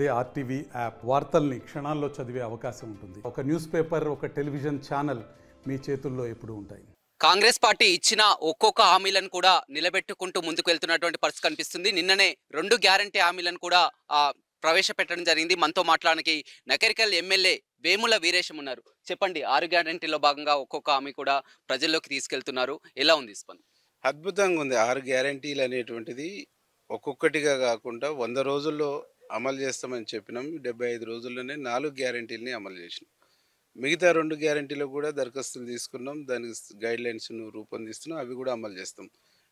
అదే RTV app వార్తల్ని క్షణాల్లో చదివే అవకాశం ఉంటుంది ఒక న్యూస్ పేపర్ ఒక టెలివిజన్ ఛానల్ మీ చేతుల్లో ఎప్పుడు ఉంటాయి కాంగ్రెస్ పార్టీ ఇచ్చిన ఒక్కొక్క హామీలను కూడా నిలబెట్టుకుంటూ ముందుకు వెళ్తున్నటువంటి పరిస్థితి కనిపిస్తుంది నిన్ననే రెండు గ్యారంటీ హామీలను కూడా ప్రవేశపెట్టడం జరిగింది మనతో మాట్లాడడానికి నకరికల్ ఎమ్మెల్యే వేముల వీరేశం ఉన్నారు చెప్పండి ఆరు గ్యారంటీలో భాగంగా ఒక్కొక్క హామీ కూడా ప్రజల్లోకి తీసుకెళ్తున్నారు ఎలా ఉంది స్పందన అద్భుతంగా ఉంది ఆరు గ్యారంటీలు అనేటువంటిది ఒక్కొక్కటిగా కాకుండా వంద రోజుల్లో అమలు చేస్తామని చెప్పినాం డెబ్బై ఐదు రోజుల్లోనే నాలుగు గ్యారంటీలని అమలు చేసినాం మిగతా రెండు గ్యారంటీలు కూడా దరఖాస్తులు తీసుకున్నాం దానికి గైడ్ లైన్స్ను రూపొందిస్తున్నాం అవి కూడా అమలు చేస్తాం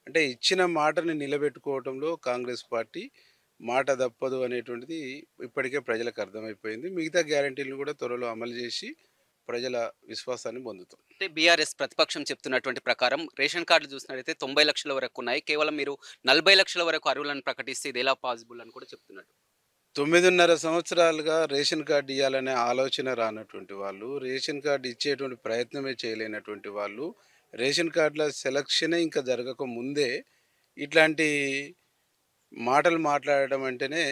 అంటే ఇచ్చిన మాటని నిలబెట్టుకోవడంలో కాంగ్రెస్ పార్టీ మాట తప్పదు అనేటువంటిది ఇప్పటికే ప్రజలకు అర్థమైపోయింది మిగతా గ్యారంటీలను కూడా త్వరలో అమలు చేసి ప్రజల విశ్వాసాన్ని పొందుతాం అంటే బీఆర్ఎస్ ప్రతిపక్షం చెప్తున్నటువంటి ప్రకారం రేషన్ కార్డులు చూసినట్లయితే తొంభై లక్షల వరకు ఉన్నాయి కేవలం మీరు నలభై లక్షల వరకు అరువులను ప్రకటిస్తే ఇది ఎలా పాసిబుల్ అని కూడా చెప్తున్నట్టు తొమ్మిదిన్నర సంవత్సరాలుగా రేషన్ కార్డు ఇవ్వాలనే ఆలోచన రానటువంటి వాళ్ళు రేషన్ కార్డు ఇచ్చేటువంటి ప్రయత్నమే చేయలేనటువంటి వాళ్ళు రేషన్ కార్డుల సెలక్షనే ఇంకా జరగక ముందే ఇట్లాంటి మాటలు మాట్లాడడం అంటేనే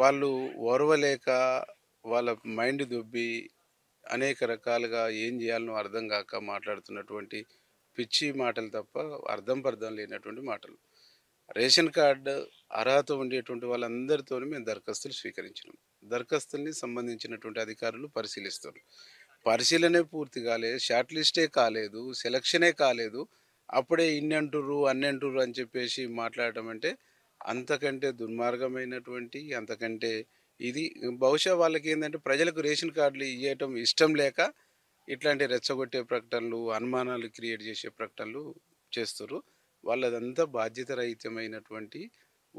వాళ్ళు ఓర్వలేక వాళ్ళ మైండ్ దుబ్బి అనేక రకాలుగా ఏం చేయాలనో అర్థం కాక మాట్లాడుతున్నటువంటి పిచ్చి మాటలు తప్ప అర్థం పర్థం లేనటువంటి మాటలు రేషన్ కార్డు అర్హత ఉండేటువంటి వాళ్ళందరితో మేము దరఖాస్తులు స్వీకరించినాం దరఖాస్తుల్ని సంబంధించినటువంటి అధికారులు పరిశీలిస్తారు పరిశీలనే పూర్తి కాలేదు షార్ట్ లిస్టే కాలేదు సెలక్షనే కాలేదు అప్పుడే ఇన్ని అంటుర్రు అన్ని అని చెప్పేసి మాట్లాడటం అంటే అంతకంటే దుర్మార్గమైనటువంటి అంతకంటే ఇది బహుశా వాళ్ళకి ఏంటంటే ప్రజలకు రేషన్ కార్డులు ఇవ్వటం ఇష్టం లేక ఇట్లాంటి రెచ్చగొట్టే ప్రకటనలు అనుమానాలు క్రియేట్ చేసే ప్రకటనలు చేస్తారు వాళ్ళదంతా బాధ్యత రహితమైనటువంటి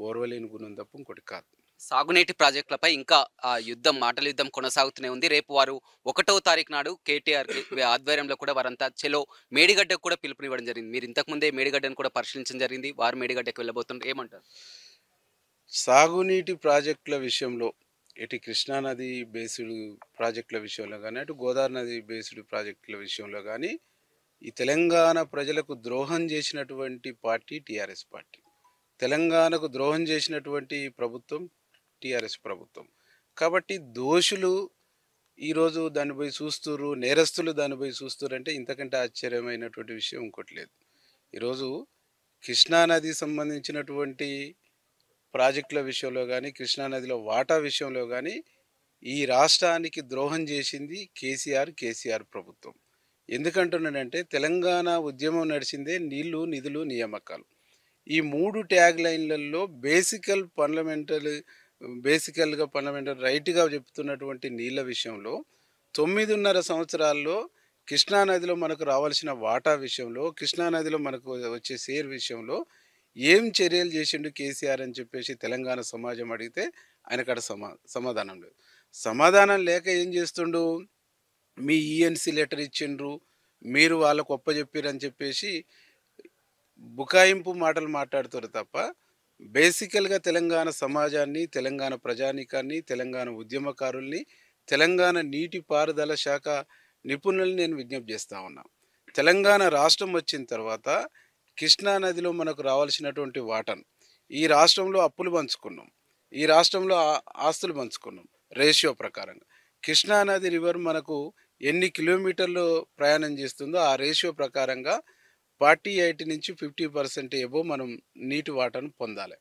ఓర్వలేని గుణం తప్ప ఇంకోటి కాదు సాగునీటి ప్రాజెక్టులపై ఇంకా యుద్ధం మాటల యుద్ధం కొనసాగుతూనే ఉంది రేపు వారు ఒకటో తారీఖు నాడు కేటీఆర్ ఆధ్వర్యంలో కూడా వారంతా చెలో మేడిగడ్డకు కూడా పిలుపునివ్వడం జరిగింది మీరు ఇంతకుముందే మేడిగడ్డను కూడా పరిశీలించడం జరిగింది వారు మేడిగడ్డకు వెళ్ళబోతుంటారు ఏమంటారు సాగునీటి ప్రాజెక్టుల విషయంలో ఎటు కృష్ణానది బేసుడు ప్రాజెక్టుల విషయంలో కానీ అటు గోదావరి నది బేసుడు ప్రాజెక్టుల విషయంలో కానీ ఈ తెలంగాణ ప్రజలకు ద్రోహం చేసినటువంటి పార్టీ టీఆర్ఎస్ పార్టీ తెలంగాణకు ద్రోహం చేసినటువంటి ప్రభుత్వం టీఆర్ఎస్ ప్రభుత్వం కాబట్టి దోషులు ఈరోజు దానిపై చూస్తురు నేరస్తులు దానిపై చూస్తురు అంటే ఇంతకంటే ఆశ్చర్యమైనటువంటి విషయం ఇంకోటి లేదు ఈరోజు కృష్ణానది సంబంధించినటువంటి ప్రాజెక్టుల విషయంలో కానీ కృష్ణానదిలో వాటా విషయంలో కానీ ఈ రాష్ట్రానికి ద్రోహం చేసింది కేసీఆర్ కేసీఆర్ ప్రభుత్వం ఎందుకంటున్నానంటే తెలంగాణ ఉద్యమం నడిచిందే నీళ్లు నిధులు నియామకాలు ఈ మూడు ట్యాగ్ లైన్లలో బేసికల్ పార్లమెంటల్ బేసికల్గా పార్లమెంటల్ రైట్గా చెప్తున్నటువంటి నీళ్ళ విషయంలో తొమ్మిదిన్నర సంవత్సరాల్లో కృష్ణానదిలో మనకు రావాల్సిన వాటా విషయంలో కృష్ణానదిలో మనకు వచ్చే సేర్ విషయంలో ఏం చర్యలు చేసిండు కేసీఆర్ అని చెప్పేసి తెలంగాణ సమాజం అడిగితే కాడ సమా సమాధానం లేదు సమాధానం లేక ఏం చేస్తుండు మీ ఈఎన్సీ e లెటర్ ఇచ్చిండ్రు మీరు వాళ్ళకు ఒప్పజెప్పారని చెప్పేసి బుకాయింపు మాటలు మాట్లాడుతారు తప్ప బేసికల్గా తెలంగాణ సమాజాన్ని తెలంగాణ ప్రజానీకాన్ని తెలంగాణ ఉద్యమకారుల్ని తెలంగాణ నీటిపారుదల శాఖ నిపుణుల్ని నేను విజ్ఞప్తి చేస్తూ ఉన్నా తెలంగాణ రాష్ట్రం వచ్చిన తర్వాత కృష్ణా నదిలో మనకు రావాల్సినటువంటి వాటన్ ఈ రాష్ట్రంలో అప్పులు పంచుకున్నాం ఈ రాష్ట్రంలో ఆస్తులు పంచుకున్నాం రేషియో ప్రకారంగా కృష్ణానది రివర్ మనకు ఎన్ని కిలోమీటర్లు ప్రయాణం చేస్తుందో ఆ రేషియో ప్రకారంగా ఫార్టీ ఎయిట్ నుంచి ఫిఫ్టీ పర్సెంట్ ఎబో మనం నీటి వాటను పొందాలి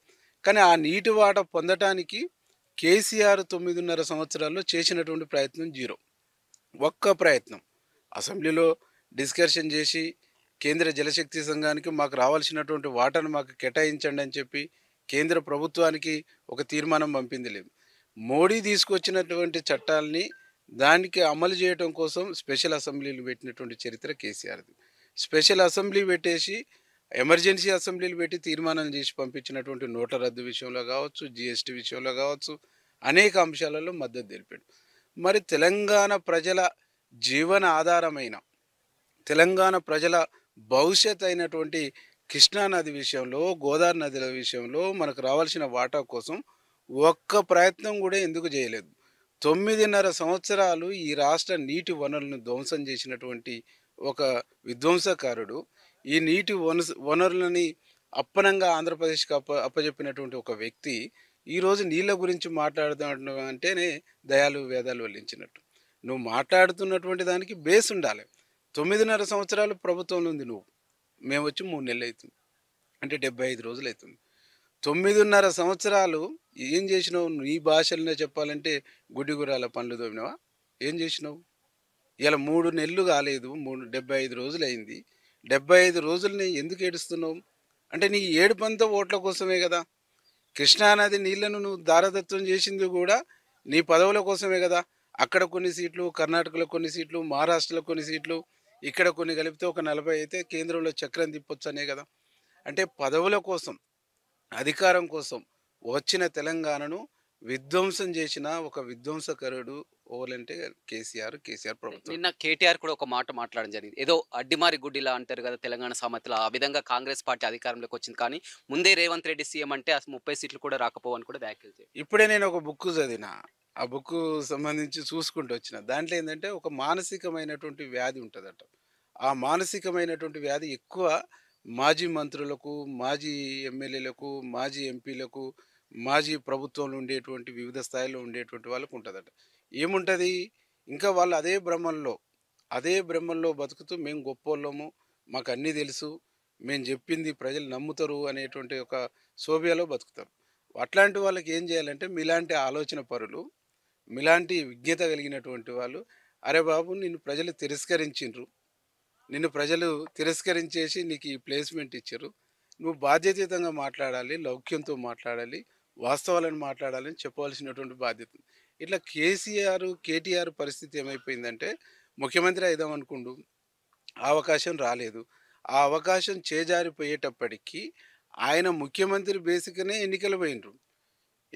కానీ ఆ నీటి వాట పొందటానికి కేసీఆర్ తొమ్మిదిన్నర సంవత్సరాల్లో చేసినటువంటి ప్రయత్నం జీరో ఒక్క ప్రయత్నం అసెంబ్లీలో డిస్కషన్ చేసి కేంద్ర జలశక్తి సంఘానికి మాకు రావాల్సినటువంటి వాటను మాకు కేటాయించండి అని చెప్పి కేంద్ర ప్రభుత్వానికి ఒక తీర్మానం పంపింది లేదు మోడీ తీసుకొచ్చినటువంటి చట్టాలని దానికి అమలు చేయడం కోసం స్పెషల్ అసెంబ్లీలు పెట్టినటువంటి చరిత్ర కేసీఆర్ది స్పెషల్ అసెంబ్లీ పెట్టేసి ఎమర్జెన్సీ అసెంబ్లీలు పెట్టి తీర్మానం చేసి పంపించినటువంటి నోట్ల రద్దు విషయంలో కావచ్చు జిఎస్టీ విషయంలో కావచ్చు అనేక అంశాలలో మద్దతు తెలిపాడు మరి తెలంగాణ ప్రజల జీవన ఆధారమైన తెలంగాణ ప్రజల భవిష్యత్ అయినటువంటి కృష్ణానది విషయంలో గోదావరి నదుల విషయంలో మనకు రావాల్సిన వాటా కోసం ఒక్క ప్రయత్నం కూడా ఎందుకు చేయలేదు తొమ్మిదిన్నర సంవత్సరాలు ఈ రాష్ట్ర నీటి వనరులను ధ్వంసం చేసినటువంటి ఒక విధ్వంసకారుడు ఈ నీటి వన వనరులని అప్పనంగా ఆంధ్రప్రదేశ్కి అప్ప అప్పజెప్పినటువంటి ఒక వ్యక్తి ఈరోజు నీళ్ళ గురించి మాట్లాడుతున్న అంటేనే దయాలు వేదాలు వల్లించినట్టు నువ్వు మాట్లాడుతున్నటువంటి దానికి బేస్ ఉండాలి తొమ్మిదిన్నర సంవత్సరాలు ప్రభుత్వంలో ఉంది నువ్వు మేము వచ్చి మూడు నెలలు అవుతుంది అంటే డెబ్బై ఐదు రోజులు అవుతుంది తొమ్మిదిన్నర సంవత్సరాలు ఏం చేసినావు నీ భాషలనే చెప్పాలంటే గుడిగురాల పండ్లు తోమినావా ఏం చేసినావు ఇలా మూడు నెలలు కాలేదు మూడు డెబ్బై ఐదు రోజులు అయింది డెబ్బై ఐదు రోజులని ఎందుకు ఏడుస్తున్నావు అంటే నీ ఏడు ఏడుపంతా ఓట్ల కోసమే కదా కృష్ణానది నీళ్లను నువ్వు దారదత్వం చేసింది కూడా నీ పదవుల కోసమే కదా అక్కడ కొన్ని సీట్లు కర్ణాటకలో కొన్ని సీట్లు మహారాష్ట్రలో కొన్ని సీట్లు ఇక్కడ కొన్ని కలిపితే ఒక నలభై అయితే కేంద్రంలో చక్రం తిప్పొచ్చు అనే కదా అంటే పదవుల కోసం అధికారం కోసం వచ్చిన తెలంగాణను విధ్వంసం చేసిన ఒక విధ్వంసకరుడు ఓలంటే కేసీఆర్ కేసీఆర్ ప్రభుత్వం నిన్న కేటీఆర్ కూడా ఒక మాట మాట్లాడడం జరిగింది ఏదో అడ్డిమారి గుడ్డిలా అంటారు కదా తెలంగాణ సామెతలు ఆ విధంగా కాంగ్రెస్ పార్టీ అధికారంలోకి వచ్చింది కానీ ముందే రేవంత్ రెడ్డి సీఎం అంటే అసలు ముప్పై సీట్లు కూడా రాకపోవని కూడా వ్యాఖ్యలు చేయాలి ఇప్పుడే నేను ఒక బుక్ చదివిన ఆ బుక్ సంబంధించి చూసుకుంటూ వచ్చిన దాంట్లో ఏంటంటే ఒక మానసికమైనటువంటి వ్యాధి ఉంటుందట ఆ మానసికమైనటువంటి వ్యాధి ఎక్కువ మాజీ మంత్రులకు మాజీ ఎమ్మెల్యేలకు మాజీ ఎంపీలకు మాజీ ప్రభుత్వంలో ఉండేటువంటి వివిధ స్థాయిలో ఉండేటువంటి వాళ్ళకు ఉంటుందట ఏముంటుంది ఇంకా వాళ్ళు అదే భ్రమంలో అదే భ్రమంలో బతుకుతూ మేము గొప్పోళ్ళము మాకు అన్నీ తెలుసు మేము చెప్పింది ప్రజలు నమ్ముతారు అనేటువంటి ఒక సోబియాలో బతుకుతారు అట్లాంటి వాళ్ళకి ఏం చేయాలంటే మీలాంటి ఆలోచన పరులు మీలాంటి విజ్ఞత కలిగినటువంటి వాళ్ళు అరే బాబు నిన్ను ప్రజలు తిరస్కరించిండ్రు నిన్ను ప్రజలు తిరస్కరించేసి నీకు ఈ ప్లేస్మెంట్ ఇచ్చారు నువ్వు బాధ్యతయుతంగా మాట్లాడాలి లౌక్యంతో మాట్లాడాలి వాస్తవాలను మాట్లాడాలని చెప్పవలసినటువంటి బాధ్యత ఇట్లా కేసీఆర్ కేటీఆర్ పరిస్థితి ఏమైపోయిందంటే ముఖ్యమంత్రి అయిదాం అనుకుండు ఆ అవకాశం రాలేదు ఆ అవకాశం చేజారిపోయేటప్పటికీ ఆయన ముఖ్యమంత్రి బేసిక్నే ఎన్నికలు పోయినరు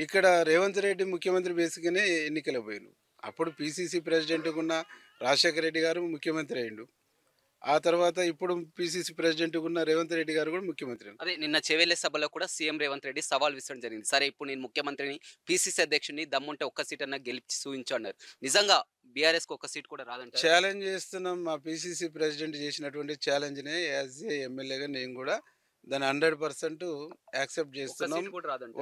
ఇక్కడ రేవంత్ రెడ్డి ముఖ్యమంత్రి బేసిక్నే ఎన్నికలు పోయినరు అప్పుడు పిసిసి ప్రెసిడెంట్గా ఉన్న రాజశేఖర రెడ్డి గారు ముఖ్యమంత్రి అయిండు ఆ తర్వాత ఇప్పుడు పిసిసి ప్రెసిడెంట్ ఉన్న రేవంత్ రెడ్డి గారు కూడా ముఖ్యమంత్రి అదే నిన్న చెవెల్లే సభలో కూడా సీఎం రేవంత్ రెడ్డి సవాల్ విసరడం జరిగింది సరే ఇప్పుడు నేను ముఖ్యమంత్రిని పిసిసి అధ్యక్షుడిని దమ్ముంటే ఒక్క సీట్ అన్న గెలిచి చూపించు అన్నారు నిజంగా బీఆర్ఎస్ ఒక సీట్ కూడా రాదంటే ఛాలెంజ్ చేస్తున్నాం మా పిసిసి ప్రెసిడెంట్ చేసినటువంటి నే యాజ్ ఏ ఎమ్మెల్యేగా నేను కూడా దాన్ని హండ్రెడ్ పర్సెంట్ యాక్సెప్ట్ చేస్తున్నాం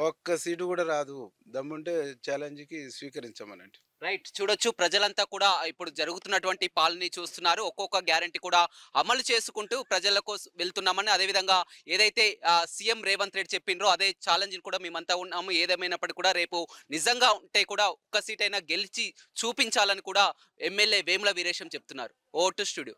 ఒక్క సీటు కూడా రాదు దమ్ముంటే ఛాలెంజ్ కి స్వీకరించమనండి రైట్ చూడొచ్చు ప్రజలంతా కూడా ఇప్పుడు జరుగుతున్నటువంటి పాలని చూస్తున్నారు ఒక్కొక్క గ్యారంటీ కూడా అమలు చేసుకుంటూ ప్రజలకు వెళ్తున్నామని అదేవిధంగా ఏదైతే సీఎం రేవంత్ రెడ్డి చెప్పిండ్రో అదే ఛాలెంజ్ కూడా మేమంతా ఉన్నాము ఏదేమైనప్పటికీ కూడా రేపు నిజంగా ఉంటే కూడా ఒక్క సీట్ అయినా గెలిచి చూపించాలని కూడా ఎమ్మెల్యే వేముల వీరేశం చెప్తున్నారు ఓ టు స్టూడియో